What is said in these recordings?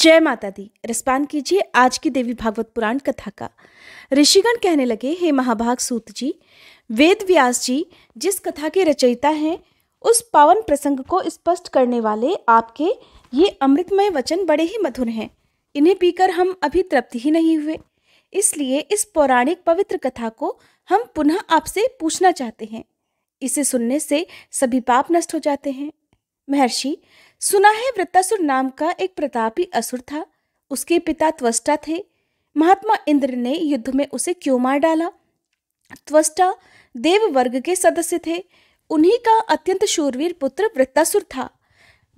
जय माता दी रिस्पान कीजिए आज की देवी भागवत पुराण कथा का ऋषिगण कहने लगे हे महाभाग सूत जी वेद व्यास जी जिस कथा के रचयिता हैं उस पावन प्रसंग को स्पष्ट करने वाले आपके ये अमृतमय वचन बड़े ही मधुर हैं इन्हें पीकर हम अभी तृप्त ही नहीं हुए इसलिए इस पौराणिक पवित्र कथा को हम पुनः आपसे पूछना चाहते हैं इसे सुनने से सभी पाप नष्ट हो जाते हैं महर्षि सुना है वृत्तासुर नाम का एक प्रतापी असुर था उसके पिता त्वस्टा थे महात्मा इंद्र ने युद्ध में उसे क्यों मार डाला त्वस्टा देव वर्ग के सदस्य थे उन्हीं का अत्यंत शूरवीर पुत्र वृत्तासुर था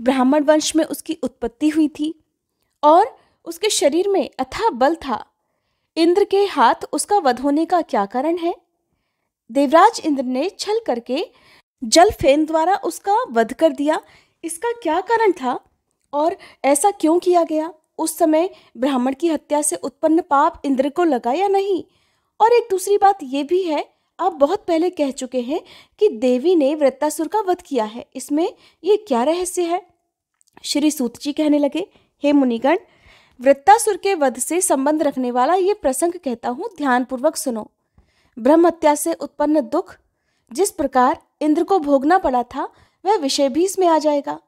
ब्राह्मण वंश में उसकी उत्पत्ति हुई थी और उसके शरीर में अथा बल था इंद्र के हाथ उसका वध होने का क्या कारण है देवराज इंद्र ने छल करके जल फेन द्वारा उसका वध कर दिया इसका क्या कारण था और ऐसा क्यों किया गया उस समय ब्राह्मण की हत्या से उत्पन्न पाप इंद्र को लगा या नहीं और एक दूसरी बात ये भी है आप बहुत पहले कह चुके हैं कि देवी ने वृत्तासुर का वध किया है इसमें ये क्या रहस्य है श्री सूत जी कहने लगे हे मुनिगण वृत्तासुर के वध से संबंध रखने वाला ये प्रसंग कहता हूँ ध्यानपूर्वक सुनो ब्रह्म हत्या से उत्पन्न दुख जिस प्रकार इंद्र को भोगना पड़ा था वह विषय भी इसमें आ जाएगा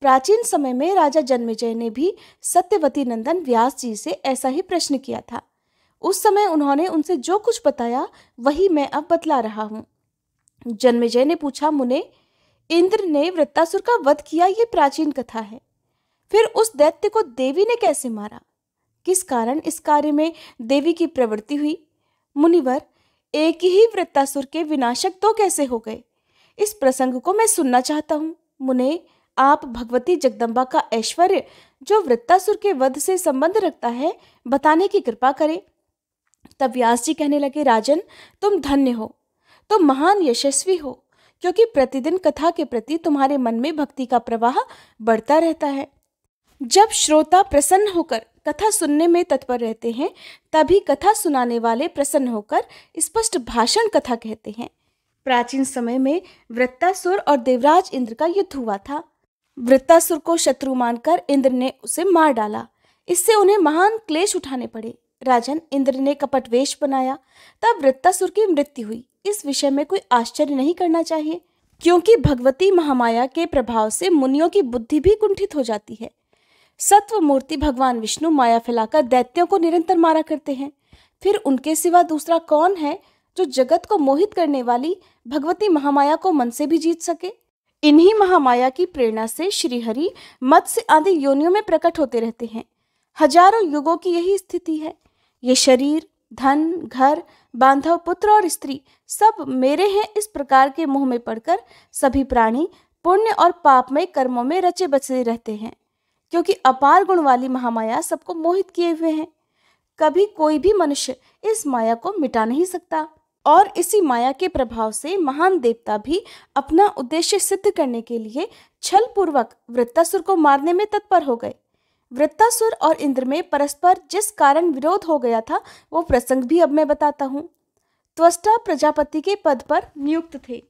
प्राचीन समय में राजा जन्मेजय ने भी सत्यवती नंदन व्यास जी से ऐसा ही प्रश्न किया था उस समय उन्होंने उनसे जो कुछ बताया वही मैं अब बतला रहा हूँ जन्मेजय ने पूछा मुने इंद्र ने वृत्तासुर का वध किया ये प्राचीन कथा है फिर उस दैत्य को देवी ने कैसे मारा किस कारण इस कार्य में देवी की प्रवृत्ति हुई मुनिवर एक ही वृत्तासुर के विनाशक तो कैसे हो गए इस प्रसंग को मैं सुनना चाहता हूँ मुने आप भगवती जगदम्बा का ऐश्वर्य जो वृत्तासुर के वध से संबंध रखता है बताने की कृपा करें तब व्यास जी कहने लगे राजन तुम धन्य हो तुम महान यशस्वी हो क्योंकि प्रतिदिन कथा के प्रति तुम्हारे मन में भक्ति का प्रवाह बढ़ता रहता है जब श्रोता प्रसन्न होकर कथा सुनने में तत्पर रहते हैं तभी कथा सुनाने वाले प्रसन्न होकर स्पष्ट भाषण कथा कहते हैं प्राचीन समय में वृत्तासुर और देवराज इंद्र का युद्ध हुआ था वृत्तासुर को शत्रु मानकर इंद्र ने उसे मार डाला इससे उन्हें महान क्लेश उठाने पड़े राजन इंद्र ने कपट वेश बनाया तब वृत्तासुर की मृत्यु हुई इस विषय में कोई आश्चर्य नहीं करना चाहिए क्योंकि भगवती महामाया के प्रभाव से मुनियों की बुद्धि भी कुंठित हो जाती है सत्व मूर्ति भगवान विष्णु माया फैलाकर दैत्यों को निरंतर मारा करते हैं फिर उनके सिवा दूसरा कौन है जो जगत को मोहित करने वाली भगवती महामाया को मन से भी जीत सके इन्हीं महामाया की प्रेरणा से श्रीहरि मत्स्य आदि योनियों में प्रकट होते रहते हैं हजारों युगों की यही स्थिति है ये शरीर धन घर बांधव पुत्र और स्त्री सब मेरे हैं इस प्रकार के मुंह में पड़कर सभी प्राणी पुण्य और पाप में कर्मों में रचे बचे रहते हैं क्योंकि अपार गुण वाली महामाया सबको मोहित किए हुए हैं कभी कोई भी मनुष्य इस माया को मिटा नहीं सकता और इसी माया के प्रभाव से महान देवता भी अपना उद्देश्य सिद्ध करने के लिए छल पूर्वक वृत्तासुर को मारने में तत्पर हो गए वृत्तासुर और इंद्र में परस्पर जिस कारण विरोध हो गया था वो प्रसंग भी अब मैं बताता हूँ त्वस्टा प्रजापति के पद पर नियुक्त थे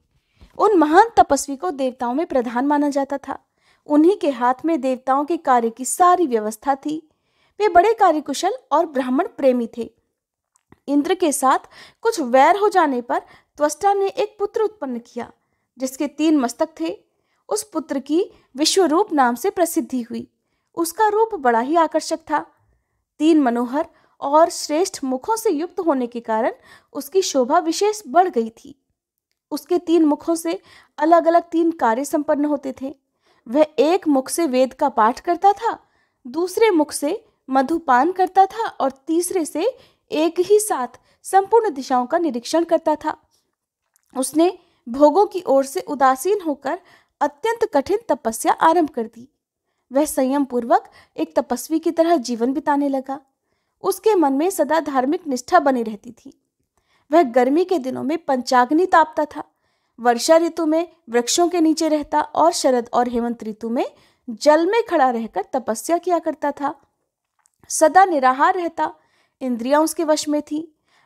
उन महान तपस्वी को देवताओं में प्रधान माना जाता था उन्हीं के हाथ में देवताओं के कार्य की सारी व्यवस्था थी वे बड़े कार्यकुशल और ब्राह्मण प्रेमी थे इंद्र के साथ कुछ वैर हो जाने पर त्वस्टा ने एक पुत्र उत्पन्न किया जिसके तीन मस्तक थे उस पुत्र की विश्वरूप नाम से प्रसिद्धि हुई उसका रूप बड़ा ही आकर्षक था तीन मनोहर और श्रेष्ठ मुखों से युक्त होने के कारण उसकी शोभा विशेष बढ़ गई थी उसके तीन मुखों से अलग अलग तीन कार्य संपन्न होते थे वह एक मुख से वेद का पाठ करता था दूसरे मुख से मधुपान करता था और तीसरे से एक ही साथ संपूर्ण दिशाओं का निरीक्षण करता था उसने भोगों की ओर से उदासीन होकर अत्यंत कठिन तपस्या आरंभ कर दी वह संयम पूर्वक एक तपस्वी की तरह जीवन बिताने लगा उसके मन में सदा धार्मिक निष्ठा बनी रहती थी वह गर्मी के दिनों में पंचाग्नि तापता था वर्षा ऋतु में वृक्षों के नीचे रहता और शरद और हेमंत ऋतु में जल में खड़ा रहकर तपस्या किया करता था सदा निराहार रहता इंद्रियां उसके वश में थी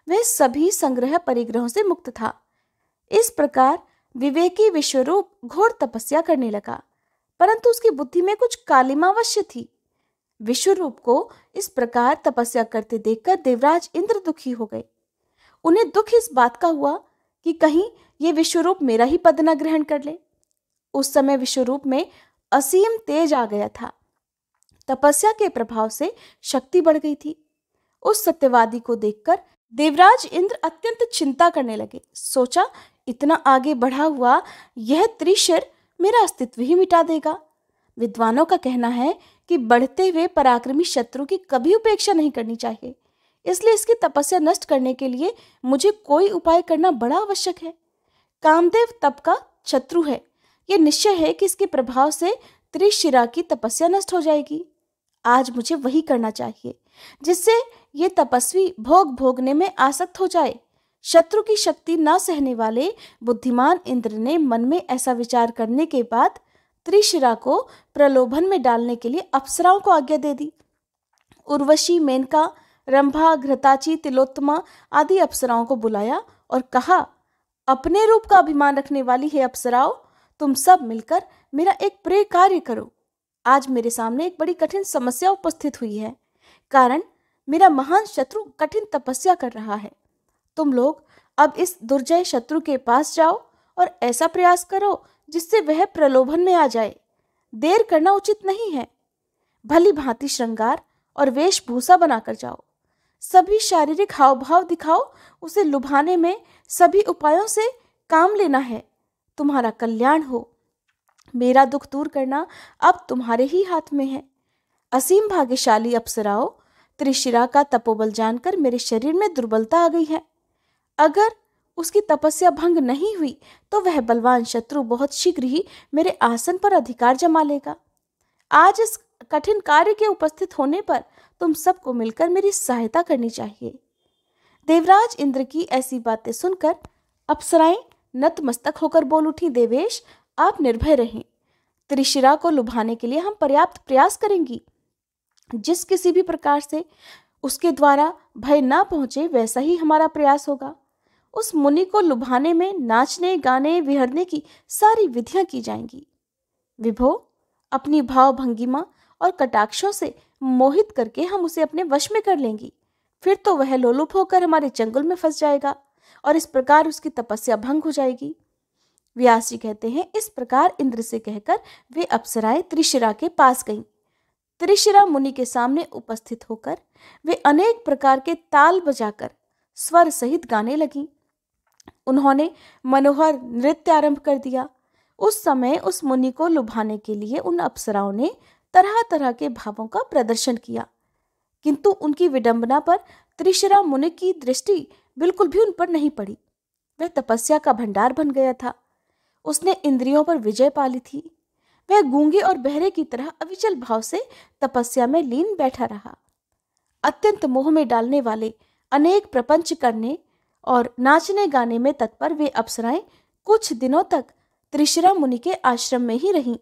वह सभी संग्रह परिग्रहों से मुक्त था इस प्रकार विवेकी विश्वरूप घोर तपस्या करने लगा परंतु उसकी बुद्धि में कुछ कालिमावश्य अवश्य थी विश्वरूप को इस प्रकार तपस्या करते देखकर देवराज इंद्र दुखी हो गए उन्हें दुख इस बात का हुआ कि कहीं ये विश्वरूप मेरा ही पद न ग्रहण कर ले उस समय विश्वरूप में असीम तेज आ गया था तपस्या के प्रभाव से शक्ति बढ़ गई थी उस सत्यवादी को देखकर देवराज इंद्र अत्यंत चिंता करने लगे सोचा इतना आगे बढ़ा हुआ यह त्रिशिर मेरा अस्तित्व ही मिटा देगा विद्वानों का कहना है कि बढ़ते हुए पराक्रमी शत्रु की कभी उपेक्षा नहीं करनी चाहिए इसलिए इसकी तपस्या नष्ट करने के लिए मुझे कोई उपाय करना बड़ा आवश्यक है कामदेव तप का शत्रु है ये निश्चय है कि इसके प्रभाव से त्रिशिरा की तपस्या नष्ट हो जाएगी आज मुझे वही करना चाहिए जिससे ये तपस्वी भोग भोगने में आसक्त हो जाए शत्रु की शक्ति न सहने वाले बुद्धिमान इंद्र ने मन में ऐसा विचार करने के बाद त्रिशिरा को प्रलोभन में डालने के लिए अप्सराओं को आज्ञा दे दी उर्वशी मेनका रंभा घृताची तिलोत्तमा आदि अप्सराओं को बुलाया और कहा अपने रूप का अभिमान रखने वाली है अप्सराओं तुम सब मिलकर मेरा एक प्रिय कार्य करो आज मेरे सामने एक बड़ी कठिन समस्या उपस्थित हुई है कारण मेरा महान शत्रु कठिन तपस्या कर रहा है तुम लोग अब इस दुर्जय शत्रु के पास जाओ और ऐसा प्रयास करो जिससे वह प्रलोभन में आ जाए देर करना उचित नहीं है भली भांति श्रृंगार और वेशभूषा बनाकर जाओ सभी शारीरिक हाव भाव दिखाओ उसे लुभाने में सभी उपायों से काम लेना है तुम्हारा कल्याण हो मेरा दुख दूर करना अब तुम्हारे ही हाथ में है असीम भाग्यशाली अप्सराओं त्रिशिरा का तपोबल जानकर मेरे शरीर में दुर्बलता आ गई है अगर उसकी तपस्या भंग नहीं हुई तो वह बलवान शत्रु बहुत शीघ्र ही मेरे आसन पर अधिकार जमा लेगा आज इस कठिन कार्य के उपस्थित होने पर तुम सबको मिलकर मेरी सहायता करनी चाहिए देवराज इंद्र की ऐसी बातें सुनकर अप्सराएं नतमस्तक होकर बोल उठी देवेश आप निर्भय रहें त्रिशिरा को लुभाने के लिए हम पर्याप्त प्रयास करेंगी जिस किसी भी प्रकार से उसके द्वारा भय ना पहुंचे वैसा ही हमारा प्रयास होगा उस मुनि को लुभाने में नाचने गाने विहरने की सारी विधियां की जाएंगी विभो अपनी भाव भंगिमा और कटाक्षों से मोहित करके हम उसे अपने वश में कर लेंगी फिर तो वह लोलुप होकर हमारे जंगल में फंस जाएगा और इस प्रकार उसकी तपस्या भंग हो जाएगी व्यास जी कहते हैं इस प्रकार इंद्र से कहकर वे अप्सराएं त्रिशिरा के पास गईं त्रिशिरा मुनि के सामने उपस्थित होकर वे अनेक प्रकार के ताल बजाकर स्वर सहित गाने लगी उन्होंने मनोहर नृत्य आरंभ कर दिया उस समय उस मुनि को लुभाने के लिए उन अप्सराओं ने तरह तरह के भावों का प्रदर्शन किया किंतु उनकी विडंबना पर त्रिशरा मुनि की दृष्टि बिल्कुल भी उन पर नहीं पड़ी वह तपस्या का भंडार बन गया था उसने इंद्रियों पर विजय पाली थी वह गूंगे और बहरे की तरह अविचल भाव से तपस्या में लीन बैठा रहा अत्यंत मोह में डालने वाले अनेक प्रपंच करने और नाचने गाने में तत्पर वे अप्सराएं कुछ दिनों तक त्रिशरा मुनि के आश्रम में ही रहीं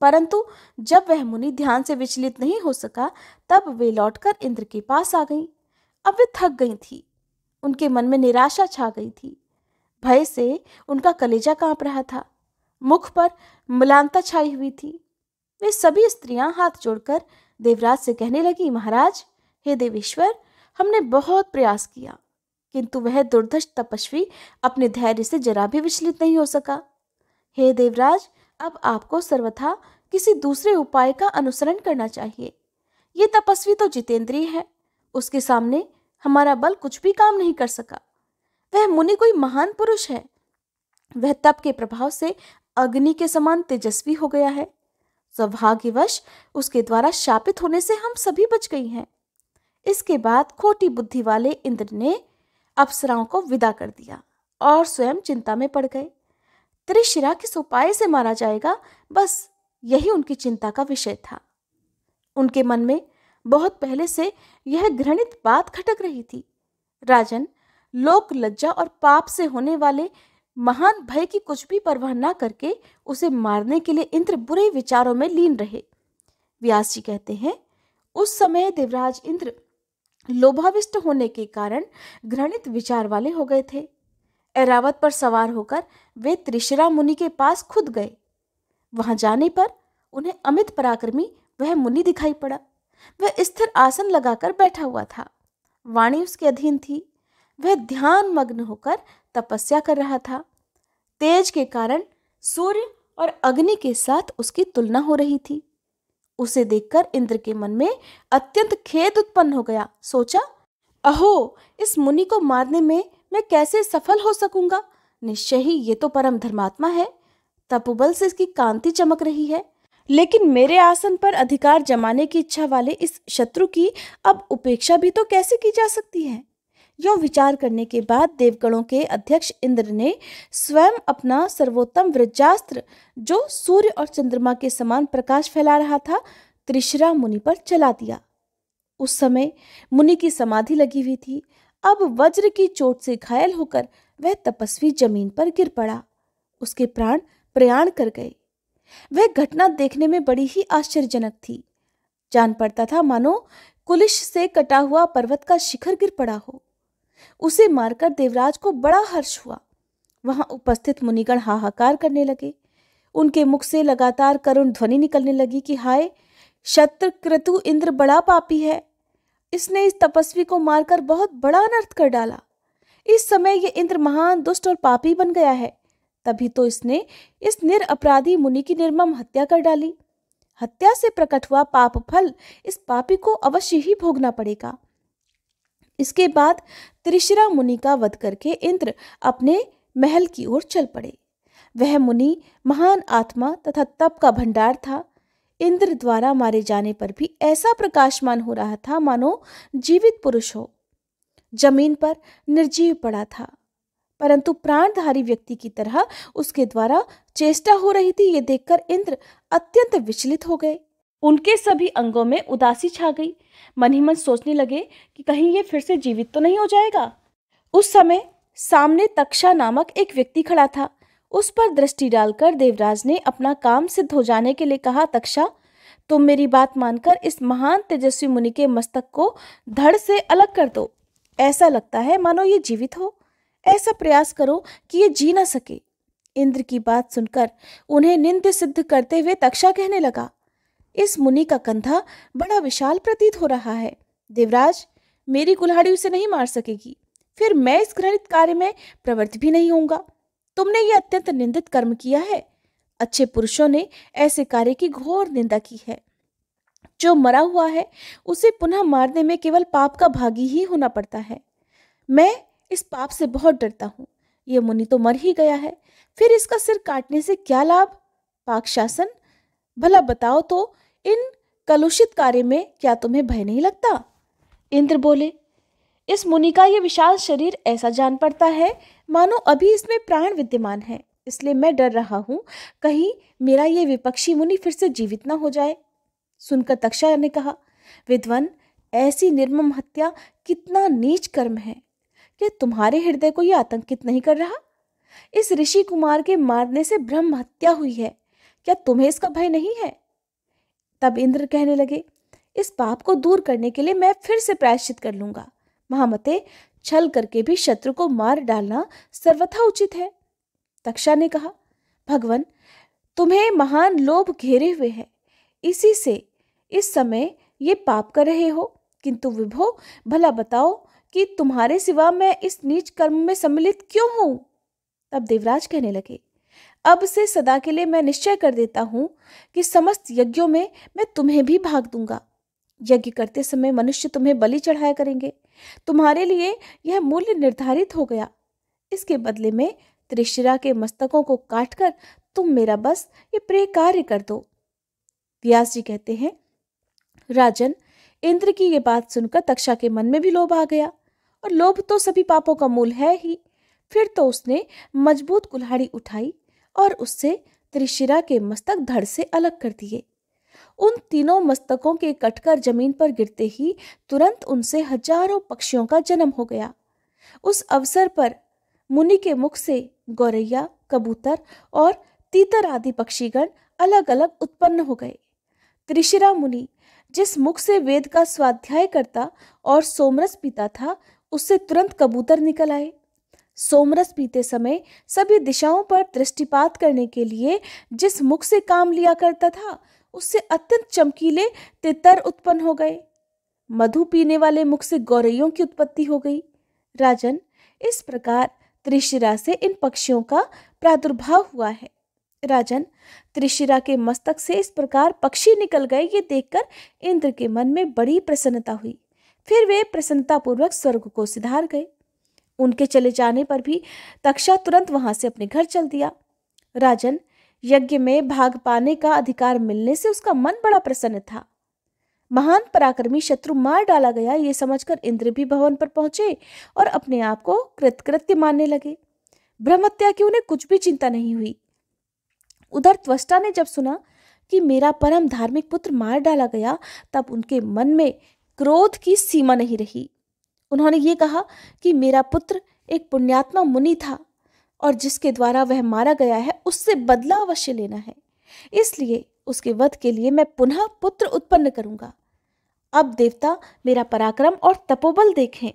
परंतु जब वह मुनि ध्यान से विचलित नहीं हो सका तब वे लौटकर इंद्र के पास आ गईं अब वे थक गई थी उनके मन में निराशा छा गई थी भय से उनका कलेजा कांप रहा था मुख पर मलानता छाई हुई थी वे सभी स्त्रियां हाथ जोड़कर देवराज से कहने लगी महाराज हे देवेश्वर हमने बहुत प्रयास किया किंतु वह दुर्धश तपस्वी अपने धैर्य से जरा भी विचलित नहीं हो सका हे देवराज अब आपको सर्वथा किसी दूसरे उपाय का अनुसरण करना चाहिए ये तपस्वी तो जितेंद्रीय है उसके सामने हमारा बल कुछ भी काम नहीं कर सका वह मुनि कोई महान पुरुष है वह तप के प्रभाव से अग्नि के समान तेजस्वी हो गया है सौभाग्यवश उसके द्वारा शापित होने से हम सभी बच गई हैं इसके बाद खोटी बुद्धि वाले इंद्र ने अप्सराओं को विदा कर दिया और स्वयं चिंता में पड़ गए त्रिशिरा किस उपाय से मारा जाएगा बस यही उनकी चिंता का विषय था उनके मन में बहुत पहले से यह घृणित बात खटक रही थी राजन लोक लज्जा और पाप से होने वाले महान भय की कुछ भी परवाह न करके उसे मारने के लिए इंद्र बुरे विचारों में लीन रहे व्यास जी कहते हैं उस समय देवराज इंद्र लोभाविष्ट होने के कारण घृणित विचार वाले हो गए थे एरावत पर सवार होकर वे त्रिशिरा मुनि के पास खुद गए वहां जाने पर उन्हें अमित पराक्रमी वह मुनि दिखाई पड़ा वह स्थिर आसन लगाकर बैठा हुआ था वाणी उसके अधीन थी वह ध्यान मग्न होकर तपस्या कर रहा था तेज के कारण सूर्य और अग्नि के साथ उसकी तुलना हो रही थी उसे देखकर इंद्र के मन में अत्यंत खेद उत्पन्न हो गया सोचा अहो इस मुनि को मारने में मैं कैसे सफल हो सकूंगा निश्चय ही ये तो परम धर्मात्मा है तपोबल से इसकी कांति चमक रही है लेकिन मेरे आसन पर अधिकार जमाने की इच्छा वाले इस शत्रु की अब उपेक्षा भी तो कैसे की जा सकती है यो विचार करने के बाद देवगणों के अध्यक्ष इंद्र ने स्वयं अपना सर्वोत्तम वृजास्त्र जो सूर्य और चंद्रमा के समान प्रकाश फैला रहा था त्रिशरा मुनि पर चला दिया उस समय मुनि की समाधि लगी हुई थी अब वज्र की चोट से घायल होकर वह तपस्वी जमीन पर गिर पड़ा उसके प्राण प्रयाण कर गए वह घटना देखने में बड़ी ही आश्चर्यजनक थी जान पड़ता था मानो कुलिश से कटा हुआ पर्वत का शिखर गिर पड़ा हो उसे मारकर देवराज को बड़ा हर्ष हुआ वहां उपस्थित मुनिगण हाहाकार करने लगे उनके मुख से लगातार करुण ध्वनि निकलने लगी कि हाय क्रतु इंद्र बड़ा पापी है इसने इस तपस्वी को मारकर बहुत बड़ा अनर्थ कर डाला इस समय यह इंद्र महान दुष्ट और पापी बन गया है तभी तो इसने इस निर अपराधी मुनि की निर्मम हत्या कर डाली हत्या से प्रकट हुआ पाप फल इस पापी को अवश्य ही भोगना पड़ेगा इसके बाद त्रिशिरा मुनि का वध करके इंद्र अपने महल की ओर चल पड़े वह मुनि महान आत्मा तथा तप का भंडार था इंद्र द्वारा मारे जाने पर भी ऐसा प्रकाशमान हो रहा था मानो जीवित पुरुष हो जमीन पर निर्जीव पड़ा था परंतु प्राणधारी व्यक्ति की तरह उसके द्वारा चेष्टा हो रही थी ये देखकर इंद्र अत्यंत विचलित हो गए उनके सभी अंगों में उदासी छा गई मन ही मन सोचने लगे कि कहीं ये फिर से जीवित तो नहीं हो जाएगा उस समय सामने तक्षा नामक एक व्यक्ति खड़ा था उस पर दृष्टि डालकर देवराज ने अपना काम सिद्ध हो जाने के लिए कहा तक्षा तुम मेरी बात मानकर इस महान तेजस्वी मुनि के मस्तक को धड़ से अलग कर दो ऐसा लगता है मानो ये जीवित हो ऐसा प्रयास करो कि ये जी ना सके इंद्र की बात सुनकर उन्हें निंद सिद्ध करते हुए तक्षा कहने लगा इस मुनि का कंधा बड़ा विशाल प्रतीत हो रहा है देवराज मेरी कुल्हाड़ी उसे नहीं मार सकेगी फिर मैं इस घृणित कार्य में प्रवृत्त भी नहीं होऊंगा तुमने ये अत्यंत निंदित कर्म किया है अच्छे पुरुषों ने ऐसे कार्य की घोर निंदा की है जो मरा हुआ है उसे पुनः मारने में केवल पाप का भागी ही होना पड़ता है मैं इस पाप से बहुत डरता हूँ ये मुनि तो मर ही गया है फिर इसका सिर काटने से क्या लाभ पाक शासन भला बताओ तो इन कलुषित कार्य में क्या तुम्हें भय नहीं लगता इंद्र बोले इस मुनि का यह विशाल शरीर ऐसा जान पड़ता है मानो अभी इसमें प्राण विद्यमान है इसलिए मैं डर रहा हूँ कहीं मेरा ये विपक्षी मुनि फिर से जीवित ना हो जाए सुनकर तक्षा ने कहा विद्वन ऐसी निर्मम हत्या कितना नीच कर्म है क्या तुम्हारे हृदय को यह आतंकित नहीं कर रहा इस ऋषि कुमार के मारने से ब्रह्म हत्या हुई है क्या तुम्हें इसका भय नहीं है तब इंद्र कहने लगे इस पाप को दूर करने के लिए मैं फिर से प्रायश्चित कर लूंगा महामते छल करके भी शत्रु को मार डालना सर्वथा उचित है तक्षा ने कहा भगवान तुम्हें महान लोभ घेरे हुए है इसी से इस समय ये पाप कर रहे हो किंतु विभो भला बताओ कि तुम्हारे सिवा मैं इस नीच कर्म में सम्मिलित क्यों हूं तब देवराज कहने लगे अब से सदा के लिए मैं निश्चय कर देता हूँ कि समस्त यज्ञों में मैं तुम्हें भी भाग दूंगा यज्ञ करते समय मनुष्य तुम्हें बलि चढ़ाया करेंगे तुम्हारे लिए यह मूल्य निर्धारित हो गया इसके बदले में त्रिशिरा के मस्तकों को काटकर तुम मेरा बस ये प्रिय कार्य कर दो व्यास जी कहते हैं राजन इंद्र की ये बात सुनकर तक्षा के मन में भी लोभ आ गया और लोभ तो सभी पापों का मूल है ही फिर तो उसने मजबूत कुल्हाड़ी उठाई और उससे त्रिशिरा के मस्तक धड़ से अलग कर दिए उन तीनों मस्तकों के कटकर जमीन पर गिरते ही तुरंत उनसे हजारों पक्षियों का जन्म हो गया उस अवसर पर मुनि के मुख से गौरैया कबूतर और तीतर आदि पक्षीगण अलग अलग उत्पन्न हो गए त्रिशिरा मुनि जिस मुख से वेद का स्वाध्याय करता और सोमरस पीता था उससे तुरंत कबूतर निकल आए सोमरस पीते समय सभी दिशाओं पर दृष्टिपात करने के लिए जिस मुख से काम लिया करता था उससे अत्यंत चमकीले तितर उत्पन्न हो गए मधु पीने वाले मुख से गौरैयों की उत्पत्ति हो गई राजन इस प्रकार त्रिशिरा से इन पक्षियों का प्रादुर्भाव हुआ है राजन त्रिशिरा के मस्तक से इस प्रकार पक्षी निकल गए ये देखकर इंद्र के मन में बड़ी प्रसन्नता हुई फिर वे प्रसन्नतापूर्वक स्वर्ग को सिधार गए उनके चले जाने पर भी तक्षा तुरंत वहां से अपने घर चल दिया राजन यज्ञ में भाग पाने का अधिकार मिलने से उसका मन बड़ा प्रसन्न था महान पराक्रमी शत्रु मार डाला गया ये समझकर इंद्र भी भवन पर पहुंचे और अपने आप को कृतकृत्य मानने लगे ब्रह्मत्या की उन्हें कुछ भी चिंता नहीं हुई उधर त्वष्टा ने जब सुना कि मेरा परम धार्मिक पुत्र मार डाला गया तब उनके मन में क्रोध की सीमा नहीं रही उन्होंने ये कहा कि मेरा पुत्र एक पुण्यात्मा मुनि था और जिसके द्वारा वह मारा गया है उससे बदला अवश्य लेना है इसलिए उसके वध के लिए मैं पुनः पुत्र उत्पन्न करूंगा अब देवता मेरा पराक्रम और तपोबल देखें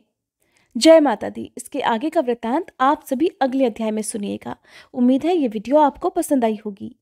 जय माता दी इसके आगे का वृत्तांत आप सभी अगले अध्याय में सुनिएगा उम्मीद है ये वीडियो आपको पसंद आई होगी